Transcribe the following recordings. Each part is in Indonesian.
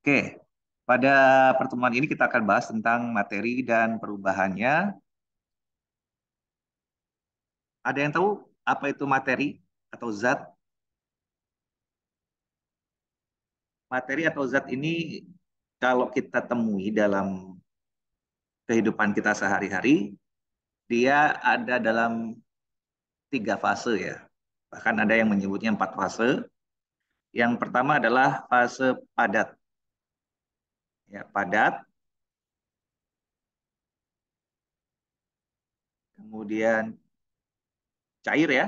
Oke, pada pertemuan ini kita akan bahas tentang materi dan perubahannya. Ada yang tahu apa itu materi atau zat? Materi atau zat ini kalau kita temui dalam kehidupan kita sehari-hari, dia ada dalam tiga fase ya. Bahkan ada yang menyebutnya empat fase. Yang pertama adalah fase padat ya padat kemudian cair ya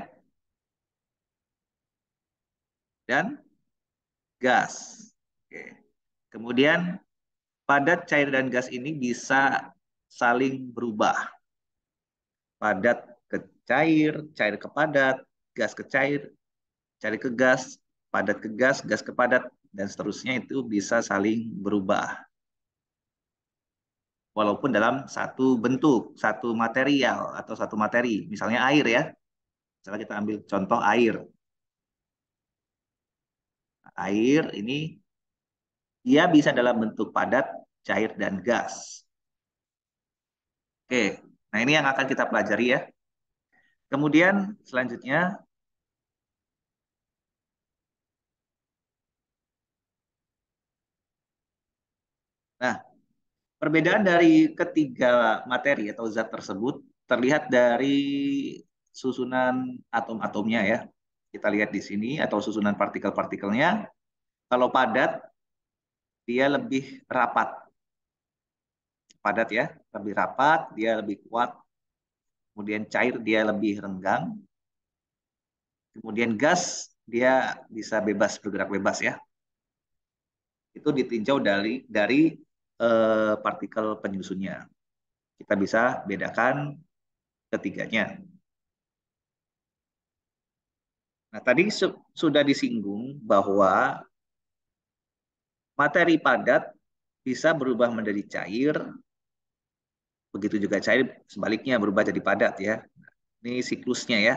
dan gas. Oke. Kemudian padat, cair dan gas ini bisa saling berubah. Padat ke cair, cair ke padat, gas ke cair, cair ke gas, padat ke gas, gas ke padat dan seterusnya itu bisa saling berubah walaupun dalam satu bentuk, satu material atau satu materi, misalnya air ya. Misalnya kita ambil contoh air. Air ini ia bisa dalam bentuk padat, cair, dan gas. Oke, nah ini yang akan kita pelajari ya. Kemudian selanjutnya Nah, Perbedaan iya. dari ketiga materi atau zat tersebut terlihat dari susunan atom-atomnya ya. Kita lihat di sini atau susunan partikel-partikelnya. Kalau padat, dia lebih rapat. Padat ya, lebih rapat, dia lebih kuat. Kemudian cair dia lebih renggang. Kemudian gas dia bisa bebas bergerak bebas ya. Itu ditinjau dari dari Eh, partikel penyusunnya. Kita bisa bedakan ketiganya. Nah, tadi sudah disinggung bahwa materi padat bisa berubah menjadi cair, begitu juga cair sebaliknya berubah jadi padat ya. Ini siklusnya ya.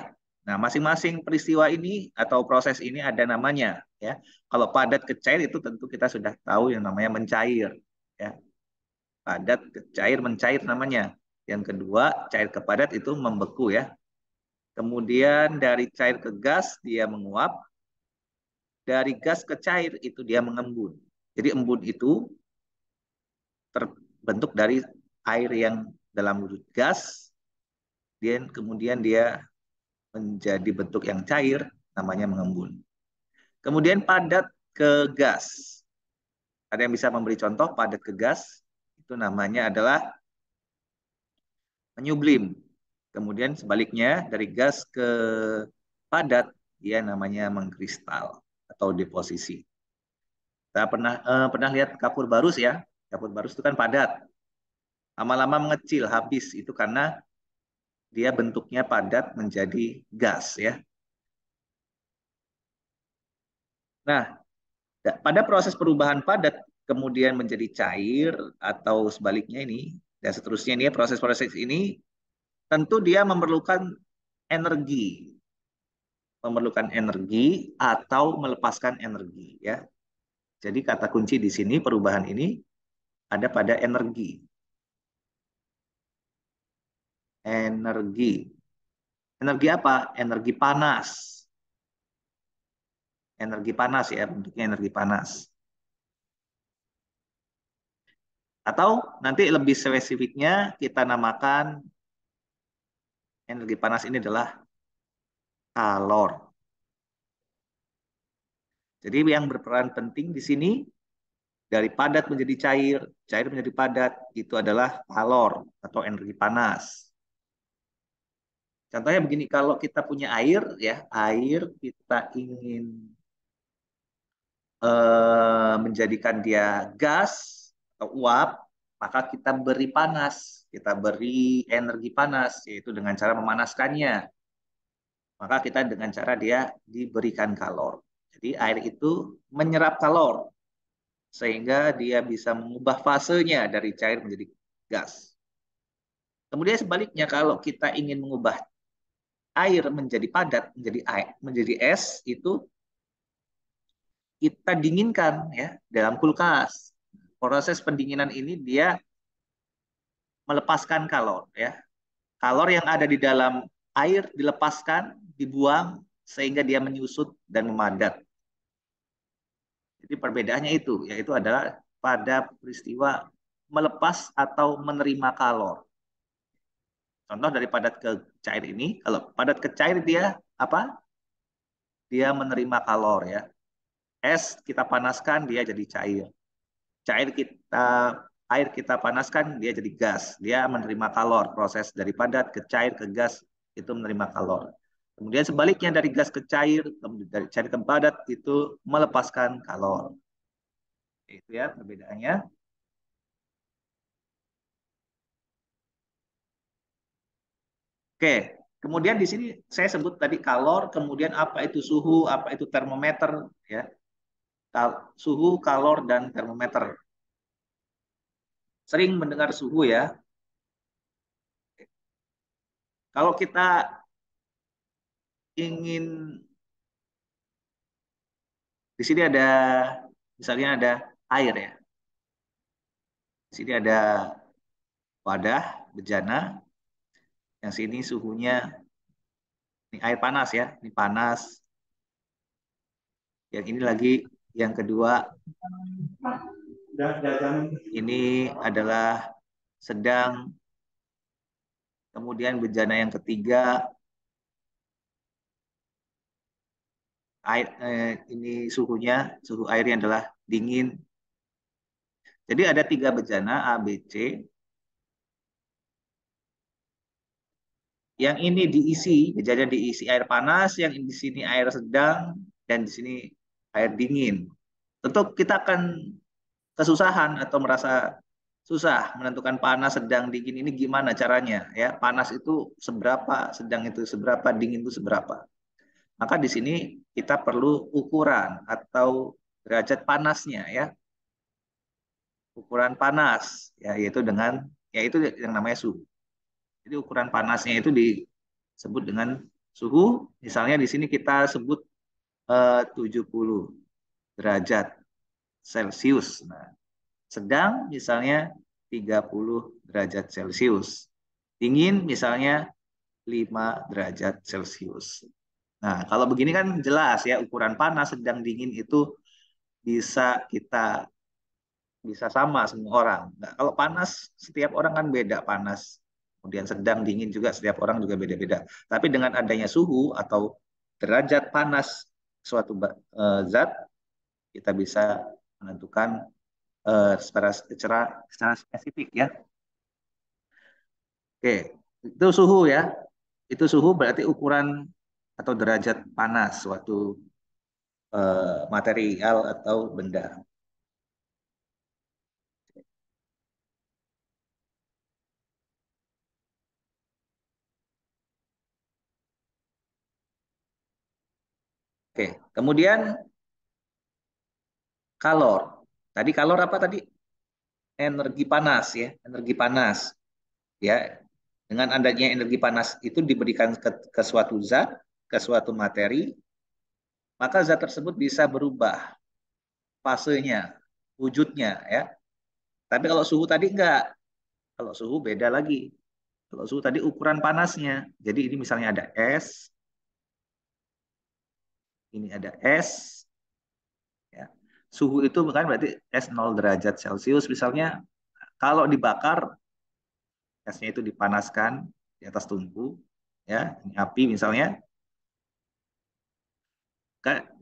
Nah, masing-masing peristiwa ini atau proses ini ada namanya ya. Kalau padat ke cair itu tentu kita sudah tahu yang namanya mencair ya padat cair mencair namanya yang kedua cair ke padat itu membeku ya kemudian dari cair ke gas dia menguap dari gas ke cair itu dia mengembun jadi embun itu terbentuk dari air yang dalam wujud gas dan kemudian dia menjadi bentuk yang cair namanya mengembun kemudian padat ke gas ada yang bisa memberi contoh padat ke gas? Itu namanya adalah menyublim. Kemudian sebaliknya dari gas ke padat, ya namanya mengkristal atau deposisi. Kita pernah eh, pernah lihat kapur barus ya. Kapur barus itu kan padat. Lama-lama mengecil, habis itu karena dia bentuknya padat menjadi gas ya. Nah, pada proses perubahan padat kemudian menjadi cair atau sebaliknya ini dan seterusnya ini ya, proses-proses ini tentu dia memerlukan energi memerlukan energi atau melepaskan energi ya jadi kata kunci di sini perubahan ini ada pada energi energi energi apa energi panas energi panas ya, bentuknya energi panas. Atau nanti lebih spesifiknya kita namakan energi panas ini adalah kalor. Jadi yang berperan penting di sini dari padat menjadi cair, cair menjadi padat itu adalah kalor atau energi panas. Contohnya begini, kalau kita punya air ya, air kita ingin Eh, menjadikan dia gas atau uap, maka kita beri panas, kita beri energi panas, yaitu dengan cara memanaskannya. Maka kita dengan cara dia diberikan kalor. Jadi air itu menyerap kalor, sehingga dia bisa mengubah fasenya dari cair menjadi gas. Kemudian sebaliknya kalau kita ingin mengubah air menjadi padat, menjadi air, menjadi es itu kita dinginkan ya dalam kulkas. Proses pendinginan ini dia melepaskan kalor ya. Kalor yang ada di dalam air dilepaskan, dibuang sehingga dia menyusut dan memadat. Jadi perbedaannya itu yaitu adalah pada peristiwa melepas atau menerima kalor. Contoh dari padat ke cair ini, kalau padat ke cair dia apa? Dia menerima kalor ya. Es kita panaskan dia jadi cair. Cair kita air kita panaskan dia jadi gas. Dia menerima kalor. Proses dari padat ke cair ke gas itu menerima kalor. Kemudian sebaliknya dari gas ke cair, dari cair ke padat itu melepaskan kalor. Itu ya perbedaannya. Oke, kemudian di sini saya sebut tadi kalor, kemudian apa itu suhu, apa itu termometer, ya suhu, kalor, dan termometer. Sering mendengar suhu ya. Kalau kita ingin di sini ada misalnya ada air ya. Di sini ada wadah bejana. Yang sini suhunya ini air panas ya, ini panas. Yang ini lagi yang kedua, ini adalah sedang. Kemudian bejana yang ketiga, air, eh, ini suhunya, suhu airnya adalah dingin. Jadi ada tiga bejana A, B, C. Yang ini diisi, bejana diisi air panas, yang di sini air sedang, dan di sini air dingin. Tentu kita akan kesusahan atau merasa susah menentukan panas sedang dingin ini gimana caranya ya panas itu seberapa sedang itu seberapa dingin itu seberapa maka di sini kita perlu ukuran atau derajat panasnya ya ukuran panas ya yaitu dengan yaitu yang namanya suhu jadi ukuran panasnya itu disebut dengan suhu misalnya di sini kita sebut 70 eh, derajat Celcius. Nah, sedang misalnya 30 derajat Celcius. Dingin misalnya 5 derajat Celcius. Nah, kalau begini kan jelas ya ukuran panas sedang dingin itu bisa kita bisa sama semua orang. Nah, kalau panas setiap orang kan beda panas. Kemudian sedang dingin juga setiap orang juga beda-beda. Tapi dengan adanya suhu atau derajat panas suatu eh, zat kita bisa menentukan eh, secara secara secara spesifik ya. Oke, itu suhu ya. Itu suhu berarti ukuran atau derajat panas suatu uh, eh, material atau benda. Oke, kemudian kalor. Tadi kalor apa tadi? Energi panas ya, energi panas. Ya, dengan adanya energi panas itu diberikan ke, ke suatu zat, ke suatu materi, maka zat tersebut bisa berubah fasenya, wujudnya ya. Tapi kalau suhu tadi enggak. Kalau suhu beda lagi. Kalau suhu tadi ukuran panasnya. Jadi ini misalnya ada es, ini ada S. Ya. Suhu itu bukan berarti S 0 derajat Celcius misalnya kalau dibakar esnya itu dipanaskan di atas tungku ya, ini api misalnya.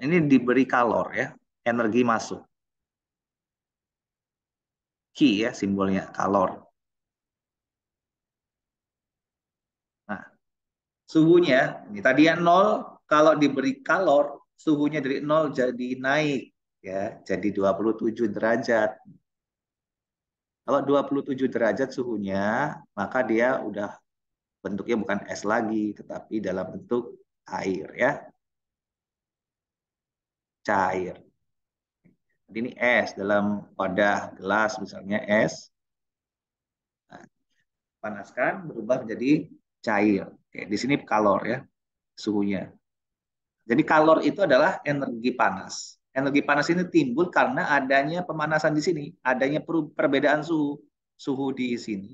Ini diberi kalor ya, energi masuk. Ki ya simbolnya kalor. Nah, suhunya ini tadi ya nol kalau diberi kalor suhunya dari nol jadi naik ya jadi 27 derajat. Kalau 27 derajat suhunya, maka dia udah bentuknya bukan es lagi, tetapi dalam bentuk air ya. Cair. Jadi ini es dalam wadah gelas misalnya es. Nah, panaskan berubah menjadi cair. Oke, di sini kalor ya suhunya. Jadi kalor itu adalah energi panas. Energi panas ini timbul karena adanya pemanasan di sini, adanya perbedaan suhu. Suhu di sini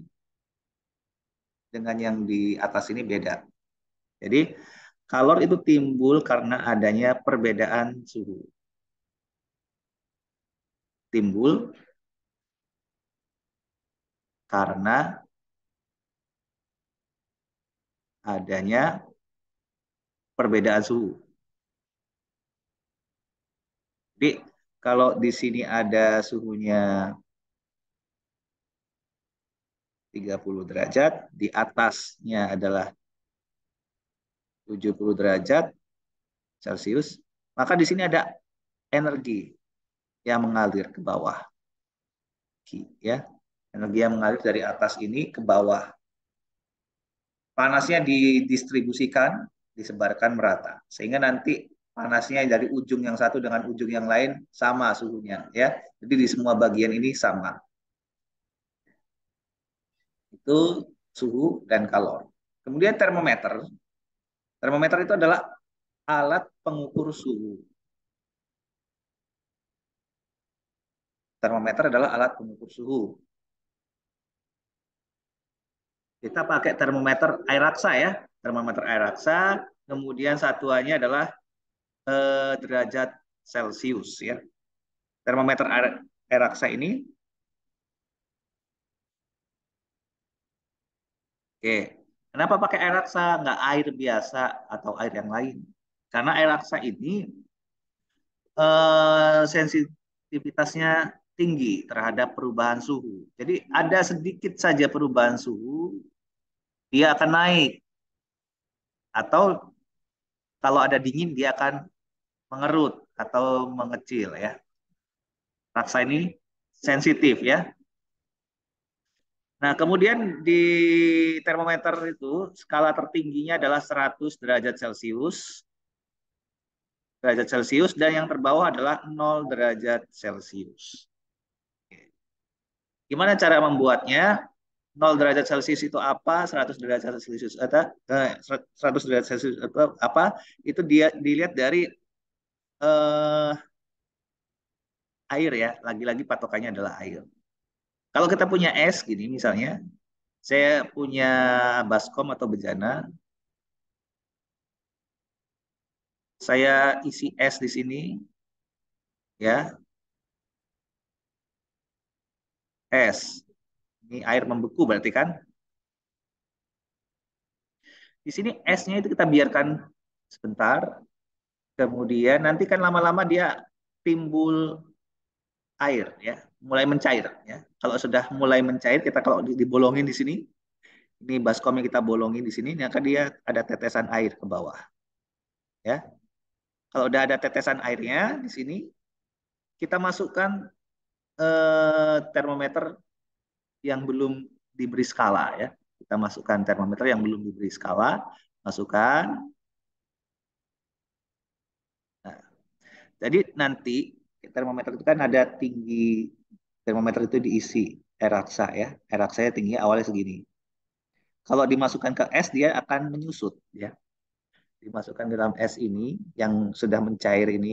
dengan yang di atas ini beda. Jadi kalor itu timbul karena adanya perbedaan suhu. Timbul karena adanya perbedaan suhu. Jadi kalau di sini ada suhunya 30 derajat, di atasnya adalah 70 derajat Celcius, maka di sini ada energi yang mengalir ke bawah. Ya, energi yang mengalir dari atas ini ke bawah. Panasnya didistribusikan, disebarkan merata, sehingga nanti panasnya dari ujung yang satu dengan ujung yang lain sama suhunya ya. Jadi di semua bagian ini sama. Itu suhu dan kalor. Kemudian termometer. Termometer itu adalah alat pengukur suhu. Termometer adalah alat pengukur suhu. Kita pakai termometer air raksa ya, termometer air raksa, kemudian satuannya adalah derajat Celcius ya. Termometer eraksa ini Oke. Kenapa pakai air raksa nggak air biasa atau air yang lain? Karena air raksa ini eh, sensitivitasnya tinggi terhadap perubahan suhu. Jadi ada sedikit saja perubahan suhu, dia akan naik. Atau kalau ada dingin, dia akan mengerut atau mengecil ya. Raksa ini sensitif ya. Nah, kemudian di termometer itu skala tertingginya adalah 100 derajat Celcius. Derajat Celcius dan yang terbawah adalah 0 derajat Celcius. Gimana cara membuatnya? 0 derajat Celcius itu apa? 100 derajat Celcius eh, eh, atau 100 derajat Celcius atau eh, apa? Itu dia dilihat dari uh, air ya, lagi-lagi patokannya adalah air. Kalau kita punya es gini misalnya, saya punya baskom atau bejana, saya isi es di sini, ya, es. Ini air membeku berarti kan? Di sini esnya itu kita biarkan sebentar, Kemudian nanti kan lama-lama dia timbul air ya, mulai mencair ya. Kalau sudah mulai mencair kita kalau dibolongin di sini ini baskom yang kita bolongin di sini, maka dia ada tetesan air ke bawah. Ya. Kalau udah ada tetesan airnya di sini, kita masukkan eh, termometer yang belum diberi skala ya. Kita masukkan termometer yang belum diberi skala, masukkan Jadi nanti termometer itu kan ada tinggi termometer itu diisi air raksa ya. Air raksa ya tinggi awalnya segini. Kalau dimasukkan ke es dia akan menyusut ya. Dimasukkan ke dalam es ini yang sudah mencair ini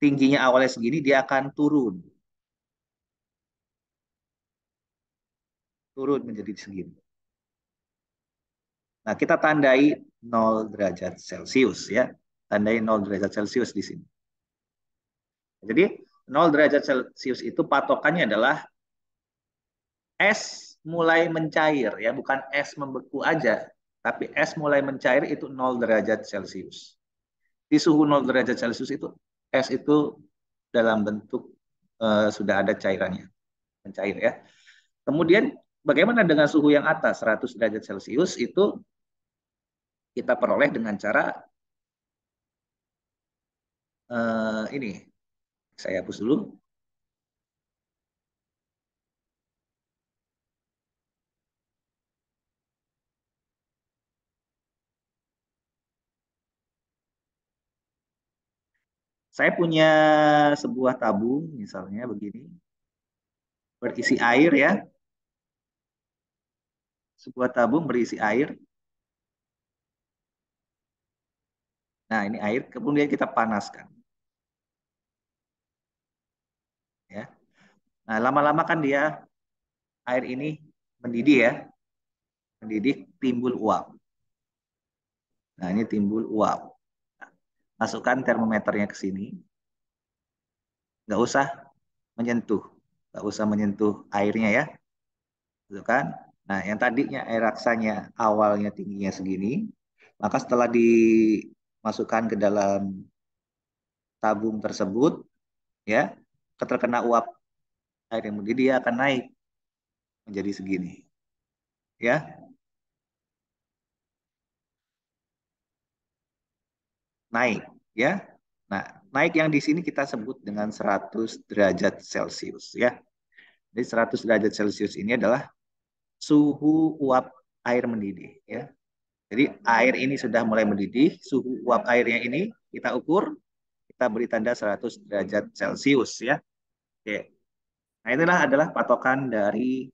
tingginya awalnya segini dia akan turun. Turun menjadi segini. Nah, kita tandai 0 derajat Celcius ya tandai 0 derajat Celcius di sini. Jadi 0 derajat Celcius itu patokannya adalah es mulai mencair ya, bukan es membeku aja, tapi es mulai mencair itu 0 derajat Celcius. Di suhu 0 derajat Celcius itu es itu dalam bentuk e, sudah ada cairannya, mencair ya. Kemudian bagaimana dengan suhu yang atas 100 derajat Celcius itu kita peroleh dengan cara uh, ini saya hapus dulu. Saya punya sebuah tabung misalnya begini berisi air ya. Sebuah tabung berisi air. Nah, ini air kemudian kita panaskan. Nah, lama-lama kan dia air ini mendidih ya. Mendidih timbul uap. Nah, ini timbul uap. Nah, masukkan termometernya ke sini. Nggak usah menyentuh. Nggak usah menyentuh airnya ya. kan Nah, yang tadinya air raksanya awalnya tingginya segini. Maka setelah dimasukkan ke dalam tabung tersebut, ya, keterkena uap air yang mendidih dia akan naik menjadi segini. Ya. Naik, ya. Nah, naik yang di sini kita sebut dengan 100 derajat Celcius, ya. Jadi 100 derajat Celcius ini adalah suhu uap air mendidih, ya. Jadi air ini sudah mulai mendidih, suhu uap airnya ini kita ukur, kita beri tanda 100 derajat Celcius, ya. Oke. Nah, itulah adalah patokan dari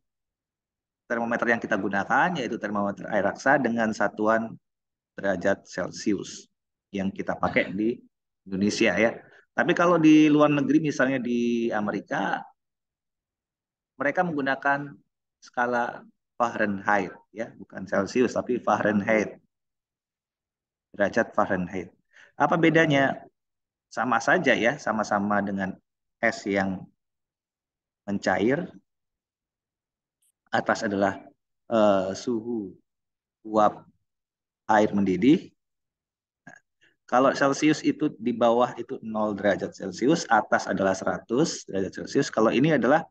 termometer yang kita gunakan, yaitu termometer air raksa dengan satuan derajat Celcius yang kita pakai di Indonesia ya. Tapi kalau di luar negeri, misalnya di Amerika, mereka menggunakan skala Fahrenheit, ya, bukan Celcius tapi Fahrenheit, derajat Fahrenheit. Apa bedanya? Sama saja ya, sama-sama dengan es yang mencair, atas adalah uh, suhu uap air mendidih. Kalau Celcius itu di bawah itu 0 derajat Celcius, atas adalah 100 derajat Celcius. Kalau ini adalah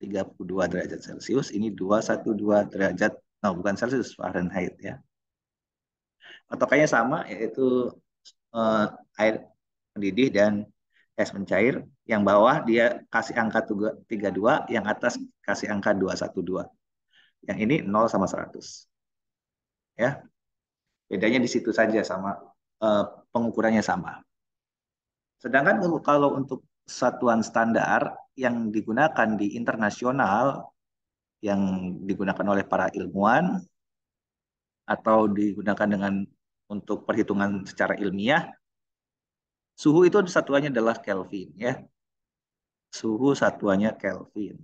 32 derajat Celcius, ini 212 derajat, no bukan Celcius, Fahrenheit ya. Otokannya sama, yaitu uh, air mendidih dan es mencair. Yang bawah dia kasih angka 32, yang atas kasih angka 212. Yang ini 0 sama 100. Ya. Bedanya di situ saja sama eh, pengukurannya sama. Sedangkan kalau untuk satuan standar yang digunakan di internasional yang digunakan oleh para ilmuwan atau digunakan dengan untuk perhitungan secara ilmiah suhu itu satuannya adalah Kelvin ya Suhu satuannya Kelvin.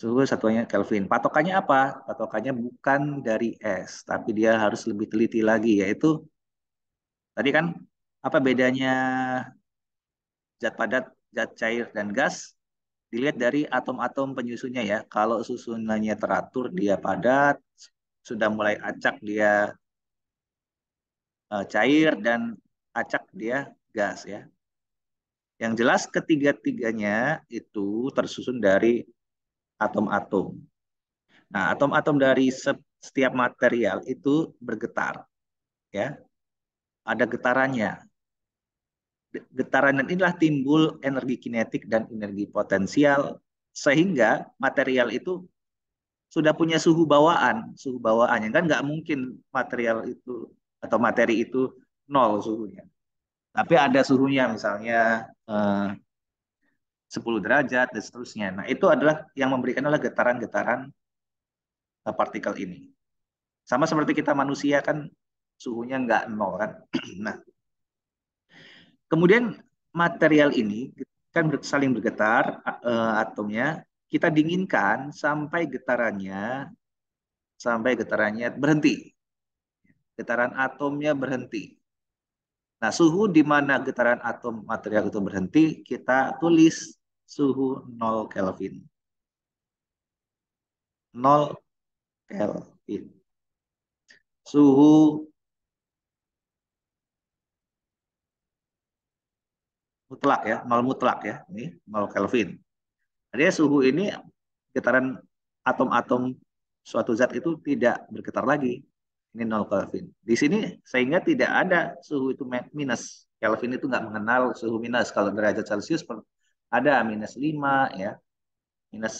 Suhu satuannya Kelvin. Patokannya apa? Patokannya bukan dari es, tapi dia harus lebih teliti lagi, yaitu tadi kan apa bedanya zat padat, zat cair, dan gas? Dilihat dari atom-atom penyusunnya ya. Kalau susunannya teratur, dia padat. Sudah mulai acak, dia eh, cair. Dan acak, dia gas ya. Yang jelas ketiga-tiganya itu tersusun dari atom-atom. Nah, atom-atom dari setiap material itu bergetar. Ya. Ada getarannya. Getaran inilah timbul energi kinetik dan energi potensial sehingga material itu sudah punya suhu bawaan, suhu bawaannya kan nggak mungkin material itu atau materi itu nol suhunya tapi ada suhunya misalnya eh, 10 derajat dan seterusnya. Nah, itu adalah yang memberikan adalah getaran-getaran eh, partikel ini. Sama seperti kita manusia kan suhunya nggak nol kan. nah, kemudian material ini kan saling bergetar uh, atomnya. Kita dinginkan sampai getarannya sampai getarannya berhenti. Getaran atomnya berhenti. Nah, suhu di mana getaran atom material itu berhenti, kita tulis suhu 0 Kelvin. 0 Kelvin. Suhu mutlak ya, 0 mutlak ya, ini 0 Kelvin. Artinya suhu ini getaran atom-atom suatu zat itu tidak bergetar lagi. Ini nol Kelvin. Di sini sehingga tidak ada suhu itu minus. Kelvin itu nggak mengenal suhu minus. Kalau derajat Celcius ada minus 5 ya, minus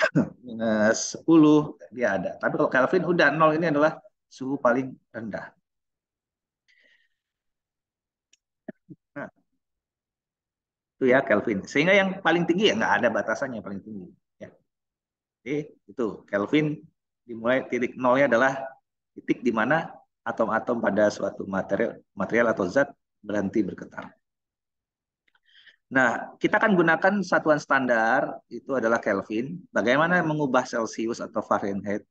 minus 10 dia ada. Tapi kalau Kelvin udah nol ini adalah suhu paling rendah. itu ya Kelvin. Sehingga yang paling tinggi ya nggak ada batasannya paling tinggi. Ya. Jadi itu Kelvin dimulai titik nolnya adalah titik di mana atom-atom pada suatu material material atau zat berhenti bergetar. Nah, kita akan gunakan satuan standar itu adalah Kelvin. Bagaimana mengubah Celsius atau Fahrenheit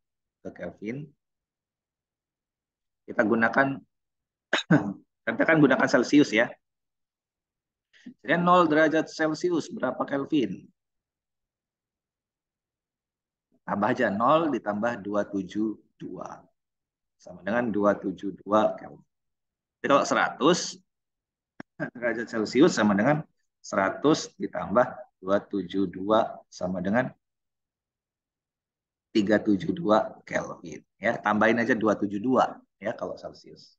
ke Kelvin? Kita gunakan kita akan gunakan Celsius ya. Jadi 0 derajat Celsius berapa Kelvin? Tambah aja 0 ditambah 272 sama dengan 272 Kelvin. Jadi kalau 100 derajat Celcius sama dengan 100 ditambah 272 sama dengan 372 Kelvin ya tambahin aja 272 ya kalau Celcius.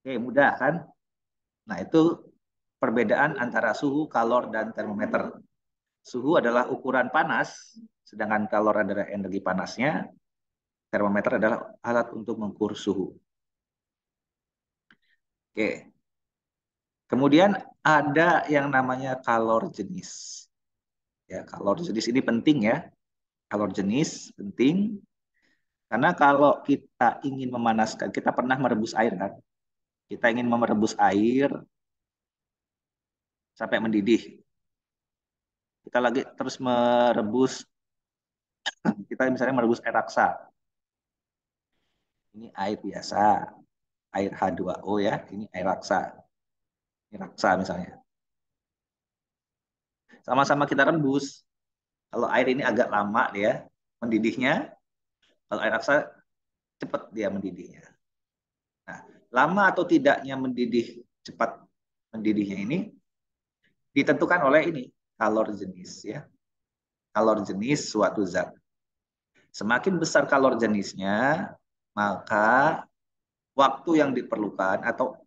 Oke, mudah kan? Nah, itu perbedaan antara suhu, kalor dan termometer. Suhu adalah ukuran panas, sedangkan kalor adalah energi panasnya. Termometer adalah alat untuk mengukur suhu. Oke. Kemudian ada yang namanya kalor jenis. Ya, kalor jenis ini penting ya. Kalor jenis penting karena kalau kita ingin memanaskan, kita pernah merebus air kan? Kita ingin merebus air sampai mendidih. Kita lagi terus merebus, kita misalnya merebus air raksa. Ini air biasa, air H2O ya, ini air raksa. Ini raksa misalnya. Sama-sama kita rembus. Kalau air ini agak lama ya mendidihnya, kalau air raksa cepat dia mendidihnya. Nah, lama atau tidaknya mendidih cepat mendidihnya ini ditentukan oleh ini kalor jenis ya kalor jenis suatu zat semakin besar kalor jenisnya maka waktu yang diperlukan atau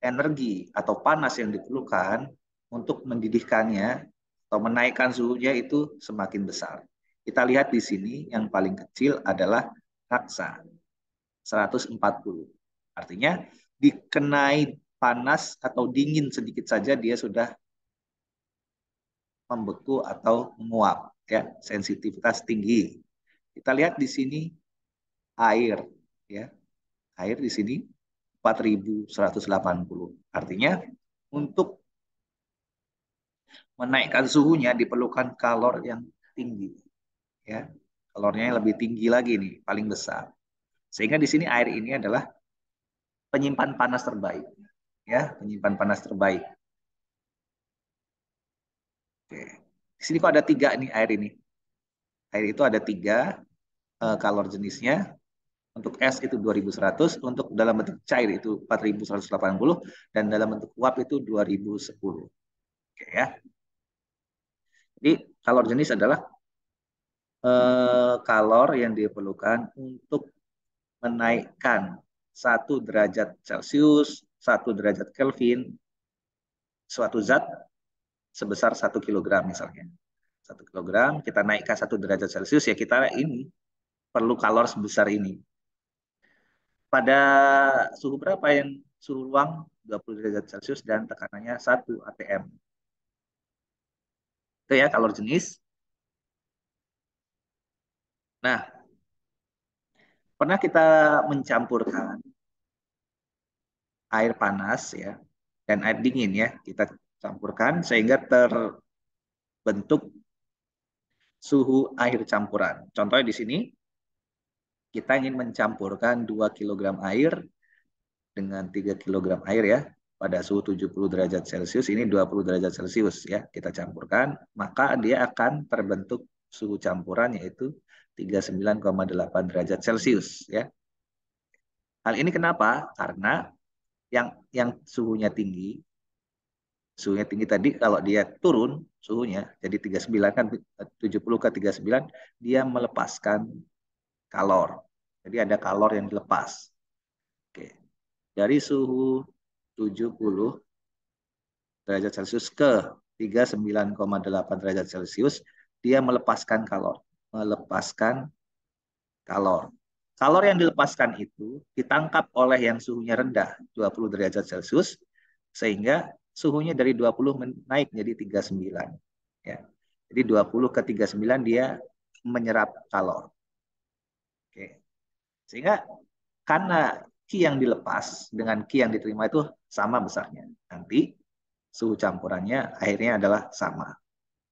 energi atau panas yang diperlukan untuk mendidihkannya atau menaikkan suhunya itu semakin besar. Kita lihat di sini yang paling kecil adalah raksa 140. Artinya dikenai panas atau dingin sedikit saja dia sudah membeku atau menguap ya, sensitivitas tinggi. Kita lihat di sini air ya. Air di sini 4180. Artinya untuk menaikkan suhunya diperlukan kalor yang tinggi ya. Kalornya yang lebih tinggi lagi nih, paling besar. Sehingga di sini air ini adalah penyimpan panas terbaik ya, penyimpan panas terbaik. Oke. Di sini kok ada tiga nih air ini. Air itu ada tiga eh, kalor jenisnya untuk es itu 2100, untuk dalam bentuk cair itu 4180 dan dalam bentuk uap itu 2010. Oke ya. Jadi kalor jenis adalah eh, kalor yang diperlukan untuk menaikkan satu derajat Celcius, satu derajat Kelvin suatu zat sebesar 1 kg misalnya. 1 kg kita naikkan satu derajat Celcius ya kita ini perlu kalor sebesar ini pada suhu berapa yang suhu ruang 20 derajat Celcius dan tekanannya 1 atm. Itu ya kalor jenis. Nah, pernah kita mencampurkan air panas ya dan air dingin ya kita campurkan sehingga terbentuk suhu air campuran. Contohnya di sini kita ingin mencampurkan 2 kg air dengan 3 kg air ya pada suhu 70 derajat Celcius ini 20 derajat Celcius ya kita campurkan maka dia akan terbentuk suhu campuran yaitu 39,8 derajat Celcius ya. Hal ini kenapa? Karena yang yang suhunya tinggi suhunya tinggi tadi kalau dia turun suhunya jadi 39 kan 70 ke 39 dia melepaskan kalor. Jadi ada kalor yang dilepas. Oke. Dari suhu 70 derajat Celcius ke 39,8 derajat Celcius, dia melepaskan kalor. Melepaskan kalor. Kalor yang dilepaskan itu ditangkap oleh yang suhunya rendah, 20 derajat Celcius, sehingga suhunya dari 20 naik jadi 39. Ya. Jadi 20 ke 39 dia menyerap kalor. Sehingga karena Ki yang dilepas dengan Ki yang diterima itu sama besarnya. Nanti suhu campurannya akhirnya adalah sama.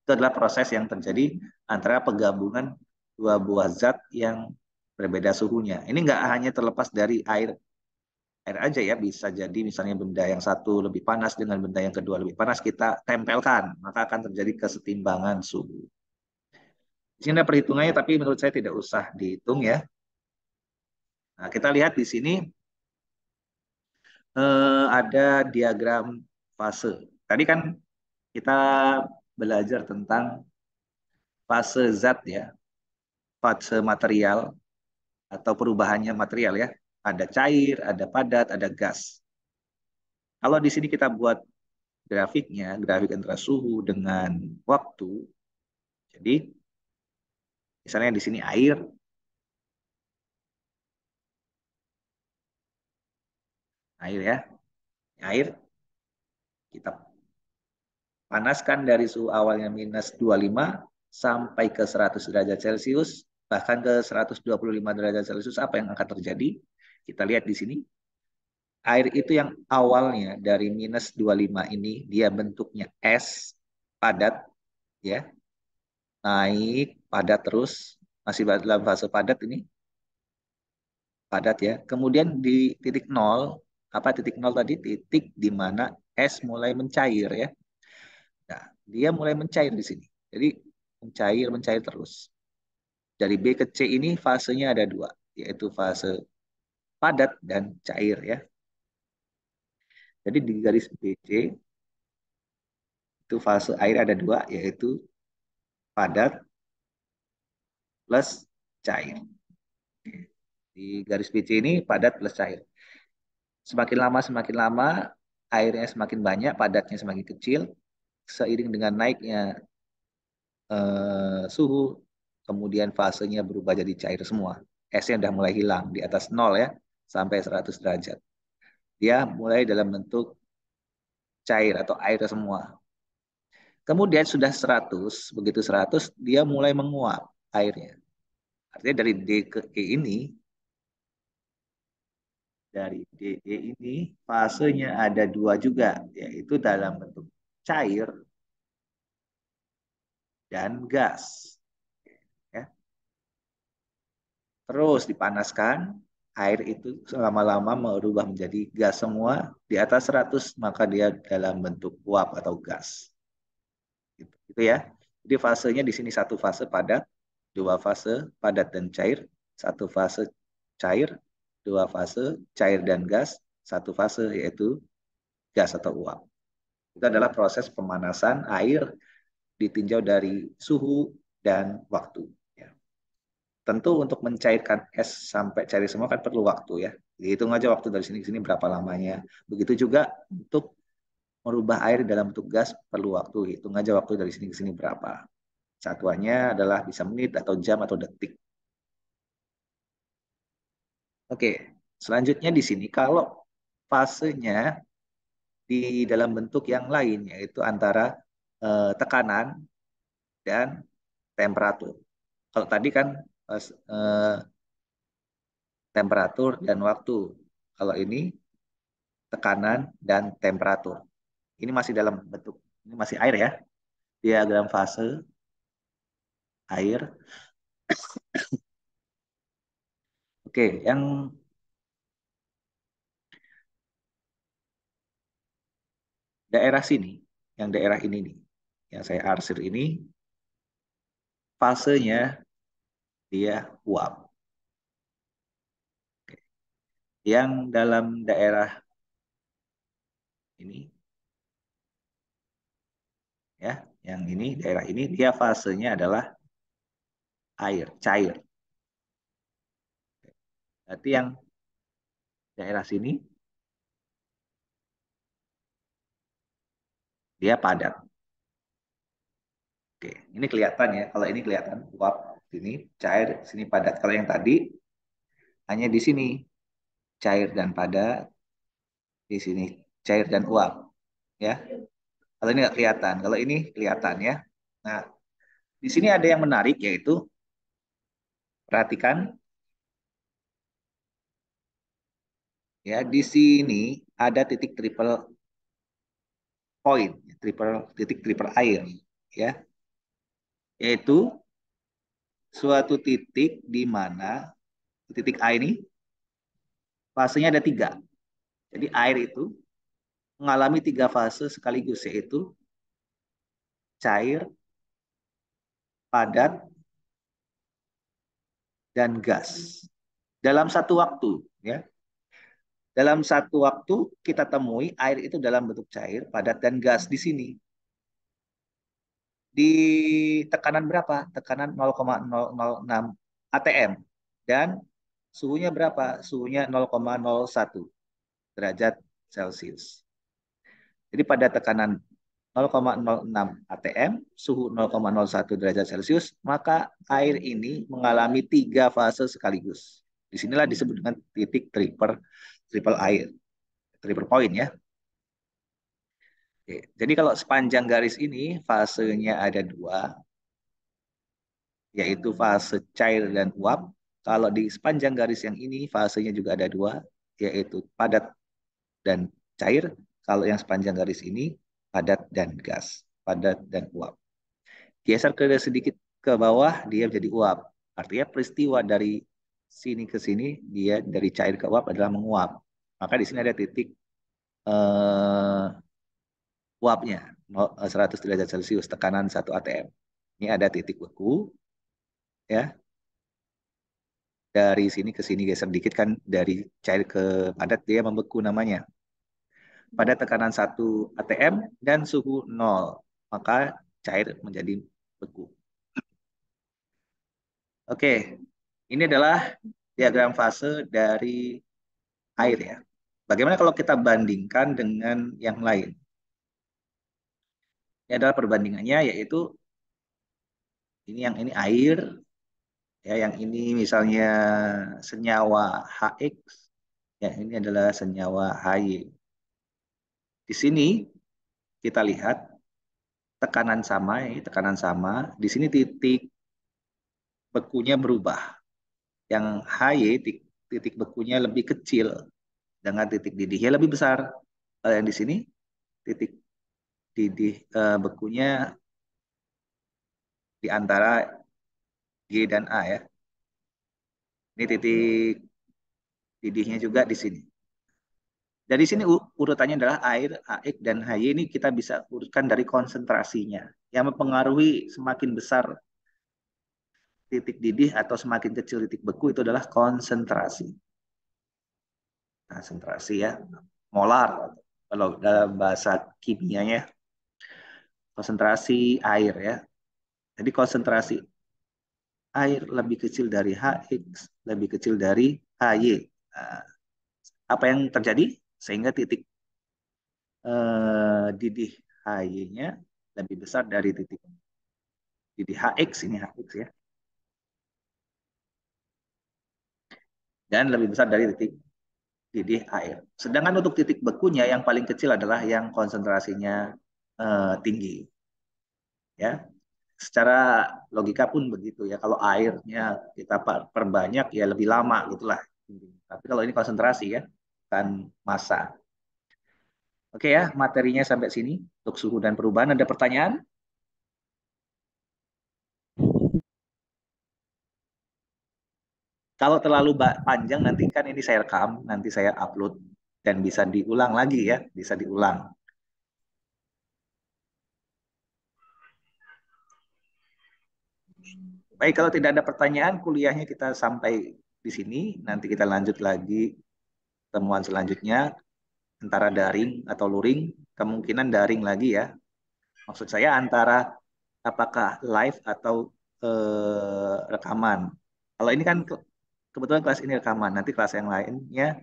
Itu adalah proses yang terjadi antara penggabungan dua buah zat yang berbeda suhunya. Ini nggak hanya terlepas dari air air aja ya bisa jadi misalnya benda yang satu lebih panas dengan benda yang kedua lebih panas kita tempelkan maka akan terjadi kesetimbangan suhu. Di sini ada perhitungannya tapi menurut saya tidak usah dihitung ya Nah, kita lihat di sini eh, ada diagram fase. Tadi kan kita belajar tentang fase zat ya, fase material atau perubahannya material ya. Ada cair, ada padat, ada gas. Kalau di sini kita buat grafiknya, grafik antara suhu dengan waktu. Jadi misalnya di sini air, air ya. Air kita panaskan dari suhu awalnya minus 25 sampai ke 100 derajat Celcius, bahkan ke 125 derajat Celcius, apa yang akan terjadi? Kita lihat di sini. Air itu yang awalnya dari minus 25 ini, dia bentuknya es padat, ya naik padat terus, masih dalam fase padat ini, padat ya. Kemudian di titik nol apa titik nol tadi titik di mana es mulai mencair ya. Nah, dia mulai mencair di sini. Jadi mencair mencair terus. Dari B ke C ini fasenya ada dua, yaitu fase padat dan cair ya. Jadi di garis BC itu fase air ada dua, yaitu padat plus cair. Di garis BC ini padat plus cair. Semakin lama semakin lama airnya semakin banyak, padatnya semakin kecil. Seiring dengan naiknya eh, suhu, kemudian fasenya berubah jadi cair semua. Esnya sudah mulai hilang di atas nol ya, sampai 100 derajat. Dia mulai dalam bentuk cair atau air semua. Kemudian sudah 100, begitu 100 dia mulai menguap airnya. Artinya dari D ke E ini dari DE ini fasenya ada dua juga, yaitu dalam bentuk cair dan gas. Ya. Terus dipanaskan, air itu lama-lama merubah menjadi gas semua. Di atas 100 maka dia dalam bentuk uap atau gas. Gitu, gitu ya. Jadi fasenya di sini satu fase padat, dua fase padat dan cair, satu fase cair, dua fase, cair dan gas, satu fase yaitu gas atau uap. Itu adalah proses pemanasan air ditinjau dari suhu dan waktu. Ya. Tentu untuk mencairkan es sampai cair semua kan perlu waktu ya. Dihitung aja waktu dari sini ke sini berapa lamanya. Begitu juga untuk merubah air dalam bentuk gas perlu waktu. Hitung aja waktu dari sini ke sini berapa. Satuannya adalah bisa menit atau jam atau detik. Oke, selanjutnya di sini kalau fasenya di dalam bentuk yang lain yaitu antara eh, tekanan dan temperatur. Kalau tadi kan eh, eh temperatur dan waktu. Kalau ini tekanan dan temperatur. Ini masih dalam bentuk ini masih air ya. Diagram fase air Oke, yang daerah sini, yang daerah ini nih, yang saya arsir ini, fasenya dia uap. Oke. Yang dalam daerah ini, ya, yang ini daerah ini dia fasenya adalah air, cair. Berarti yang daerah sini dia padat. Oke, ini kelihatan ya. Kalau ini kelihatan uap sini cair, sini padat. Kalau yang tadi hanya di sini cair dan padat, di sini cair dan uap, ya. Kalau ini nggak kelihatan, kalau ini kelihatan ya. Nah, di sini ada yang menarik yaitu perhatikan Ya, di sini ada titik triple point, triple titik triple air, ya. Yaitu suatu titik di mana titik A ini fasenya ada tiga. Jadi air itu mengalami tiga fase sekaligus yaitu cair, padat, dan gas dalam satu waktu ya dalam satu waktu kita temui air itu dalam bentuk cair, padat, dan gas di sini. Di tekanan berapa? Tekanan 0,006 ATM. Dan suhunya berapa? Suhunya 0,01 derajat Celcius. Jadi pada tekanan 0,06 ATM, suhu 0,01 derajat Celcius, maka air ini mengalami tiga fase sekaligus. Disinilah disebut dengan titik tripper triple I, triple point ya. Oke, jadi kalau sepanjang garis ini fasenya ada dua, yaitu fase cair dan uap. Kalau di sepanjang garis yang ini fasenya juga ada dua, yaitu padat dan cair. Kalau yang sepanjang garis ini padat dan gas, padat dan uap. Geser ke sedikit ke bawah, dia menjadi uap. Artinya peristiwa dari sini ke sini dia dari cair ke uap adalah menguap. Maka di sini ada titik uh, uapnya 100 eh, derajat Celcius tekanan 1 atm. Ini ada titik beku ya. Dari sini ke sini geser dikit kan dari cair ke padat dia membeku namanya. Pada tekanan 1 atm dan suhu 0, maka cair menjadi beku. Oke, ini adalah diagram fase dari air ya. Bagaimana kalau kita bandingkan dengan yang lain? Ini adalah perbandingannya yaitu ini yang ini air, ya yang ini misalnya senyawa HX, ya ini adalah senyawa HY. Di sini kita lihat tekanan sama, ya, tekanan sama. Di sini titik bekunya berubah yang HY titik, titik bekunya lebih kecil dengan titik didihnya lebih besar. Kalau yang di sini titik didih eh, bekunya di antara G dan A ya. Ini titik didihnya juga di sini. Dari sini urutannya adalah air, AX, dan HY ini kita bisa urutkan dari konsentrasinya. Yang mempengaruhi semakin besar titik didih atau semakin kecil titik beku itu adalah konsentrasi. Konsentrasi ya, molar kalau dalam bahasa kimianya. Konsentrasi air ya. Jadi konsentrasi air lebih kecil dari Hx, lebih kecil dari HY. Nah, apa yang terjadi? Sehingga titik eh, didih HY-nya lebih besar dari titik didih HX ini HX ya dan lebih besar dari titik didih air. Sedangkan untuk titik bekunya yang paling kecil adalah yang konsentrasinya eh, tinggi. Ya. Secara logika pun begitu ya. Kalau airnya kita perbanyak ya lebih lama gitulah. Tapi kalau ini konsentrasi ya, bukan massa. Oke ya, materinya sampai sini untuk suhu dan perubahan. Ada pertanyaan? Kalau terlalu panjang nanti kan ini saya rekam, nanti saya upload dan bisa diulang lagi ya, bisa diulang. Baik, kalau tidak ada pertanyaan, kuliahnya kita sampai di sini. Nanti kita lanjut lagi temuan selanjutnya antara daring atau luring, kemungkinan daring lagi ya. Maksud saya antara apakah live atau eh, rekaman. Kalau ini kan kebetulan kelas ini rekaman nanti kelas yang lainnya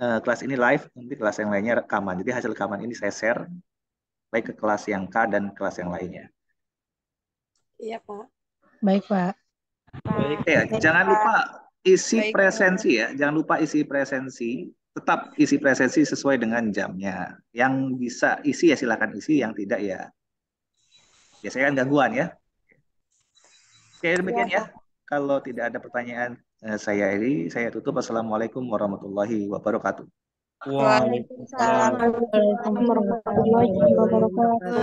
uh, kelas ini live nanti kelas yang lainnya rekaman jadi hasil rekaman ini saya share baik ke kelas yang K dan kelas yang lainnya iya pak baik pak baik ya baik, jangan pak. lupa isi baik, presensi ya jangan lupa isi presensi tetap isi presensi sesuai dengan jamnya yang bisa isi ya silakan isi yang tidak ya biasanya kan gangguan ya Oke, demikian iya, ya. Kalau tidak ada pertanyaan Eh, saya ini saya tutup. Assalamualaikum warahmatullahi wabarakatuh. Waalaikumsalam warahmatullahi wabarakatuh.